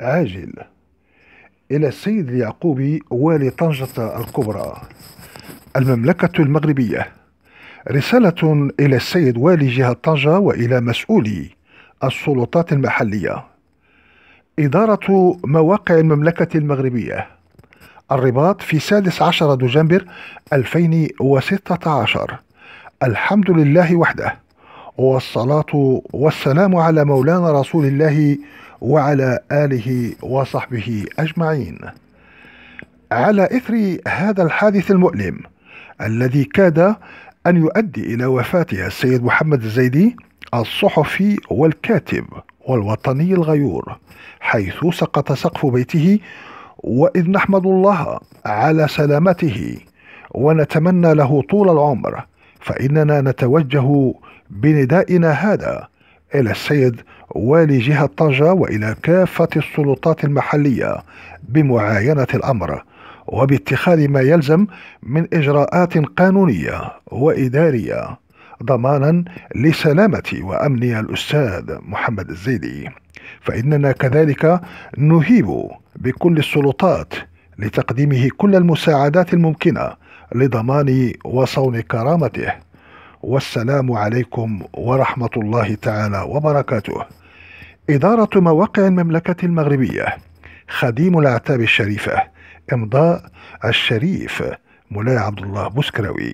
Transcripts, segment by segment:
عاجل إلى السيد اليعقوبي والي طنجة الكبرى المملكة المغربية رسالة إلى السيد والي جهة طنجة وإلى مسؤولي السلطات المحلية إدارة مواقع المملكة المغربية الرباط في سادس عشر دجنبر 2016 الحمد لله وحده والصلاة والسلام على مولانا رسول الله وعلى آله وصحبه أجمعين على إثر هذا الحادث المؤلم الذي كاد أن يؤدي إلى وفاة السيد محمد الزيدي الصحفي والكاتب والوطني الغيور حيث سقط سقف بيته وإذ نحمد الله على سلامته ونتمنى له طول العمر فإننا نتوجه بندائنا هذا إلى السيد والي جهة طنجة وإلى كافة السلطات المحلية بمعاينة الأمر وباتخاذ ما يلزم من إجراءات قانونية وإدارية ضمانا لسلامة وأمن الأستاذ محمد الزيدي فإننا كذلك نهيب بكل السلطات لتقديمه كل المساعدات الممكنة لضمان وصون كرامته والسلام عليكم ورحمة الله تعالى وبركاته إدارة مواقع المملكة المغربية خديم الأعتاب الشريفة إمضاء الشريف مولاي عبد الله بوسكراوي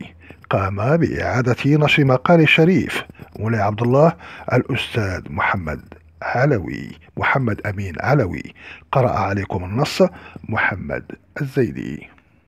قام بإعادة نشر مقال الشريف مولاي عبد الله الأستاذ محمد علوي محمد أمين علوي قرأ عليكم النص محمد الزيدي